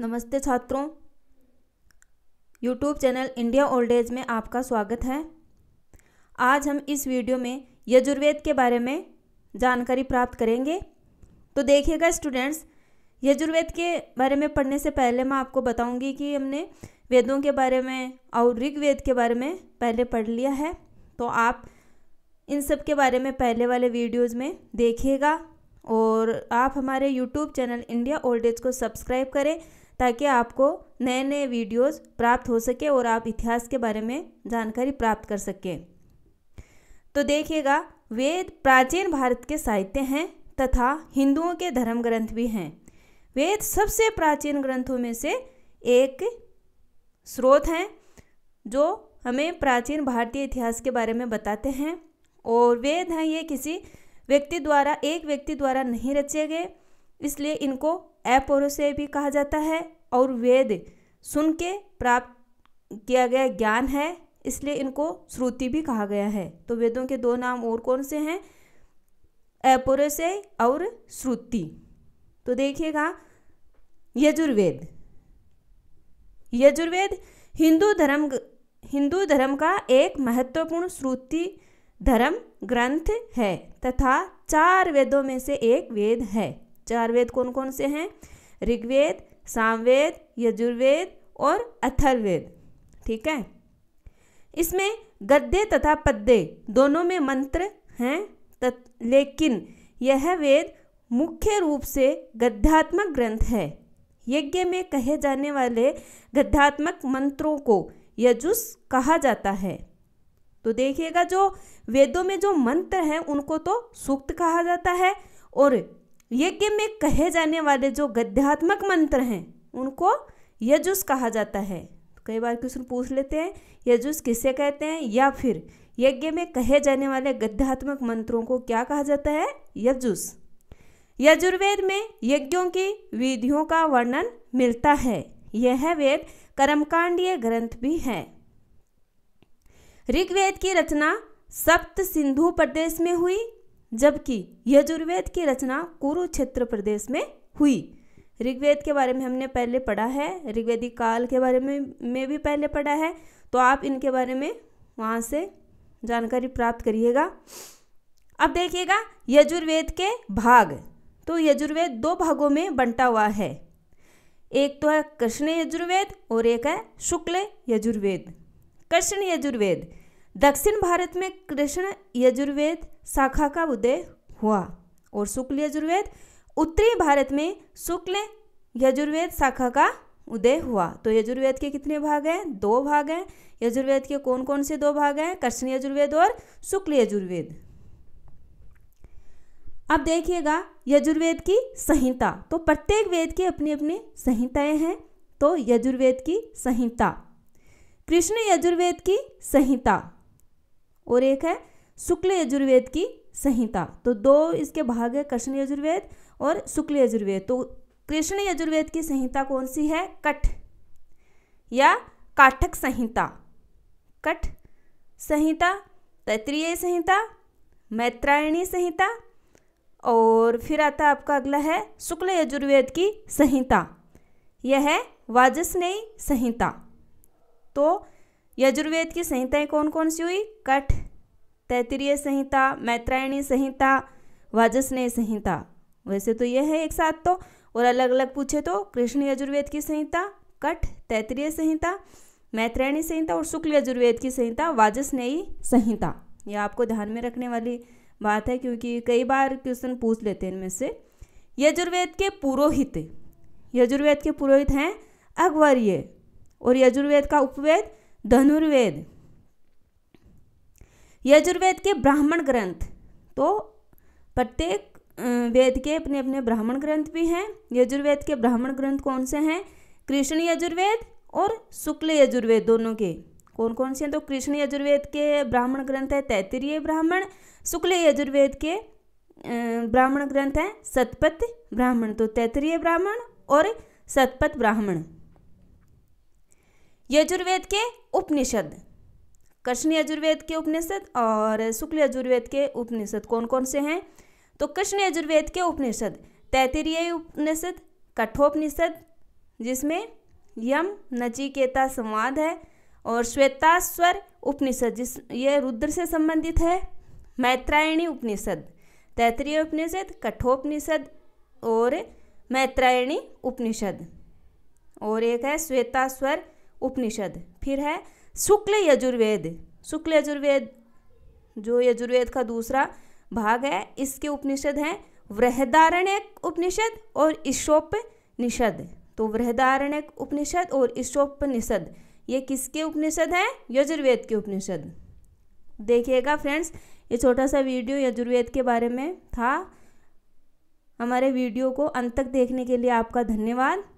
नमस्ते छात्रों YouTube channel India old age में आपका स्वागत है आज हम इस वीडियो में यजुर्वेद के बारे में जानकारी प्राप्त करेंगे तो देखिएगा स्टूडेंट्स यजुर्वेद के बारे में पढ़ने से पहले मैं आपको बताऊंगी कि हमने वेदों के बारे में और ऋग्वेद के बारे में पहले पढ़ लिया है तो आप इन सब के बारे में पहले वाले वीडियोज़ में देखिएगा और आप हमारे YouTube channel India old age को सब्सक्राइब करें ताकि आपको नए नए वीडियोस प्राप्त हो सके और आप इतिहास के बारे में जानकारी प्राप्त कर सकें तो देखिएगा वेद प्राचीन भारत के साहित्य हैं तथा हिंदुओं के धर्म ग्रंथ भी हैं वेद सबसे प्राचीन ग्रंथों में से एक स्रोत हैं जो हमें प्राचीन भारतीय इतिहास के बारे में बताते हैं और वेद हैं ये किसी व्यक्ति द्वारा एक व्यक्ति द्वारा नहीं रचे गए इसलिए इनको अपौरुषेय भी कहा जाता है और वेद सुन के प्राप्त किया गया ज्ञान है इसलिए इनको श्रुति भी कहा गया है तो वेदों के दो नाम और कौन से हैं अपौरुषेय और श्रुति तो देखिएगा यजुर्वेद यजुर्वेद हिंदू धर्म हिंदू धर्म का एक महत्वपूर्ण श्रुति धर्म ग्रंथ है तथा चार वेदों में से एक वेद है चार वेद कौन कौन से हैं ऋग्वेद सामवेद यजुर्वेद और अथर्वेद ठीक है इसमें गद्दे तथा पद्दे दोनों में मंत्र हैं लेकिन यह वेद मुख्य रूप से गद्यात्मक ग्रंथ है यज्ञ में कहे जाने वाले गद्यात्मक मंत्रों को यजुस कहा जाता है तो देखिएगा जो वेदों में जो मंत्र हैं उनको तो सूक्त कहा जाता है और यज्ञ में कहे जाने वाले जो गद्यात्मक मंत्र हैं उनको यजुस कहा जाता है कई बार क्वेश्चन पूछ लेते हैं यजुस किसे कहते हैं या फिर यज्ञ में कहे जाने वाले गद्यात्मक मंत्रों को क्या कहा जाता है यजुस यजुर्वेद में यज्ञों की विधियों का वर्णन मिलता है यह वेद कर्मकांडीय ग्रंथ भी है ऋग्वेद की रचना सप्त सिंधु प्रदेश में हुई जबकि यजुर्वेद की रचना कुरुक्षेत्र प्रदेश में हुई ऋग्वेद के बारे में हमने पहले पढ़ा है ऋग्वेदिक काल के बारे में में भी पहले पढ़ा है तो आप इनके बारे में वहाँ से जानकारी प्राप्त करिएगा अब देखिएगा यजुर्वेद के भाग तो यजुर्वेद दो भागों में बंटा हुआ है एक तो है कृष्ण यजुर्वेद और एक है शुक्ल यजुर्वेद कृष्ण यजुर्वेद दक्षिण भारत में कृष्ण यजुर्वेद शाखा का उदय हुआ और शुक्ल यजुर्वेद उत्तरी भारत में शुक्ल यजुर्वेद शाखा का उदय हुआ तो यजुर्वेद के कितने भाग हैं दो भाग हैं यजुर्वेद के कौन कौन से दो भाग हैं कृष्ण यजुर्वेद और शुक्ल यजुर्वेद अब देखिएगा यजुर्वेद की संहिता तो प्रत्येक वेद की अपनी अपनी संहिताएं हैं तो यजुर्वेद की संहिता कृष्ण यजुर्वेद की संहिता और एक है शुक्ल यजुर्वेद की संहिता तो दो इसके भाग है कृष्ण यजुर्वेद और शुक्ल यजुर्वेद तो कृष्ण यजुर्वेद की संहिता कौन सी है कठ या काठक संहिता कठ संहिता तैत्रीय संहिता मैत्रायणी संहिता और फिर आता है आपका अगला है शुक्ल यजुर्वेद की संहिता यह है वाजस्नेयी संहिता तो यजुर्वेद की संहिताएं कौन कौन सी हुई कठ तैतरीय संहिता मैत्रायणी संहिता वाजस्नेय संहिता वैसे तो यह है एक साथ तो और अलग अलग पूछे तो कृष्ण यजुर्वेद की संहिता कठ तैतरीय संहिता मैत्रायणी संहिता और शुक्ल यजुर्वेद की संहिता वाजस्नेयी संहिता यह आपको ध्यान में रखने वाली बात है क्योंकि कई बार क्वेश्चन पूछ लेते हैं इनमें से यजुर्वेद के पुरोहित यजुर्वेद के पुरोहित हैं अग्वर्य और यजुर्वेद का उपवेद धनुर्वेद यजुर्वेद के ब्राह्मण ग्रंथ तो प्रत्येक वेद के अपने अपने ब्राह्मण ग्रंथ भी हैं यजुर्वेद के ब्राह्मण ग्रंथ कौन से हैं कृष्ण यजुर्वेद और शुक्ल यजुर्वेद दोनों के कौन कौन से हैं तो कृष्ण यजुर्वेद के ब्राह्मण ग्रंथ है तैतरीय ब्राह्मण शुक्ल यजुर्वेद के ब्राह्मण ग्रंथ हैं सतपथ ब्राह्मण तो तैतरीय ब्राह्मण और सतपथ ब्राह्मण यजुर्वेद के उपनिषद कृष्ण यजुर्वेद के उपनिषद और शुक्ल यजुर्वेद के उपनिषद कौन कौन से हैं तो कृष्ण यजुर्वेद के उपनिषद तैतरीय उपनिषद कठोपनिषद जिसमें यम नचिकेता संवाद है और श्वेतास्वर उपनिषद जिस ये रुद्र से संबंधित है मैत्रायणी उपनिषद तैतरीय उपनिषद कठोपनिषद और मैत्रायणी उपनिषद और एक है श्वेतास्वर उपनिषद फिर है शुक्ल यजुर्वेद शुक्ल यजुर्वेद जो यजुर्वेद का दूसरा भाग है इसके उपनिषद हैं वृहदारण्य उपनिषद और निषद तो वृहदारण्य उपनिषद और निषद ये किसके उपनिषद हैं यजुर्वेद के उपनिषद देखिएगा फ्रेंड्स ये छोटा सा वीडियो यजुर्वेद के बारे में था हमारे वीडियो को अंत तक देखने के लिए आपका धन्यवाद